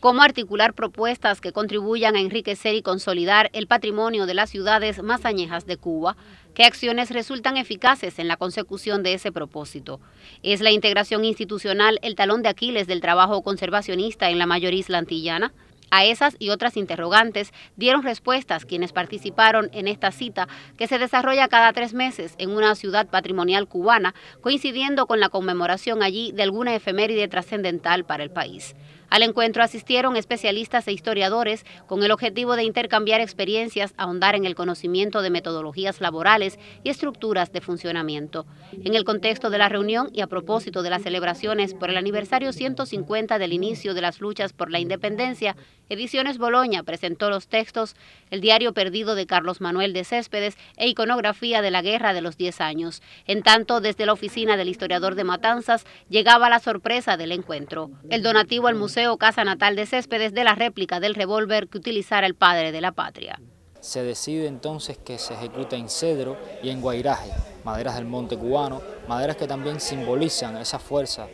cómo articular propuestas que contribuyan a enriquecer y consolidar el patrimonio de las ciudades más añejas de Cuba, qué acciones resultan eficaces en la consecución de ese propósito. ¿Es la integración institucional el talón de Aquiles del trabajo conservacionista en la mayor isla antillana? A esas y otras interrogantes dieron respuestas quienes participaron en esta cita que se desarrolla cada tres meses en una ciudad patrimonial cubana, coincidiendo con la conmemoración allí de alguna efeméride trascendental para el país. Al encuentro asistieron especialistas e historiadores con el objetivo de intercambiar experiencias, ahondar en el conocimiento de metodologías laborales y estructuras de funcionamiento. En el contexto de la reunión y a propósito de las celebraciones por el aniversario 150 del inicio de las luchas por la independencia, Ediciones Boloña presentó los textos El diario perdido de Carlos Manuel de Céspedes e Iconografía de la Guerra de los 10 años. En tanto, desde la oficina del historiador de Matanzas llegaba la sorpresa del encuentro. El donativo al museo Casa Natal de Céspedes de la réplica del revólver que utilizara el padre de la patria. Se decide entonces que se ejecuta en cedro y en guairaje, maderas del monte cubano, maderas que también simbolizan esa fuerza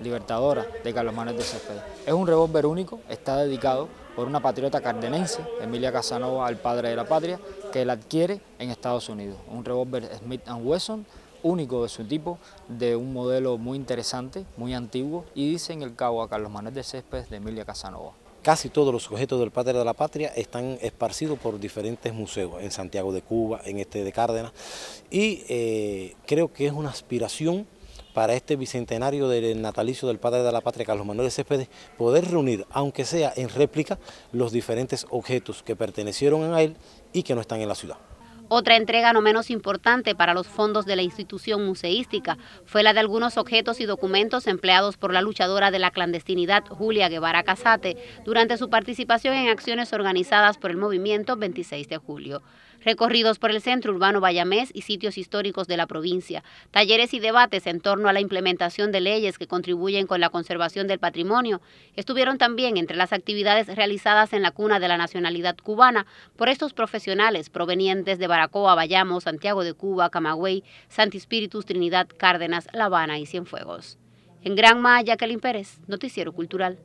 libertadora de Carlos Manuel de Céspedes. Es un revólver único, está dedicado por una patriota cardenense, Emilia Casanova, al padre de la patria, que la adquiere en Estados Unidos. Un revólver Smith Wesson único de su tipo, de un modelo muy interesante, muy antiguo, y dice en el cabo a Carlos Manuel de Céspedes de Emilia Casanova. Casi todos los objetos del Padre de la Patria están esparcidos por diferentes museos, en Santiago de Cuba, en este de Cárdenas, y eh, creo que es una aspiración para este bicentenario del natalicio del padre de la patria, Carlos Manuel de Céspedes, poder reunir, aunque sea en réplica, los diferentes objetos que pertenecieron a él y que no están en la ciudad. Otra entrega no menos importante para los fondos de la institución museística fue la de algunos objetos y documentos empleados por la luchadora de la clandestinidad Julia Guevara Casate durante su participación en acciones organizadas por el movimiento 26 de julio recorridos por el centro urbano bayamés y sitios históricos de la provincia, talleres y debates en torno a la implementación de leyes que contribuyen con la conservación del patrimonio, estuvieron también entre las actividades realizadas en la cuna de la nacionalidad cubana por estos profesionales provenientes de Baracoa, Bayamo, Santiago de Cuba, Camagüey, Santi Trinidad, Cárdenas, La Habana y Cienfuegos. En Gran Maya, Jacqueline Pérez, Noticiero Cultural.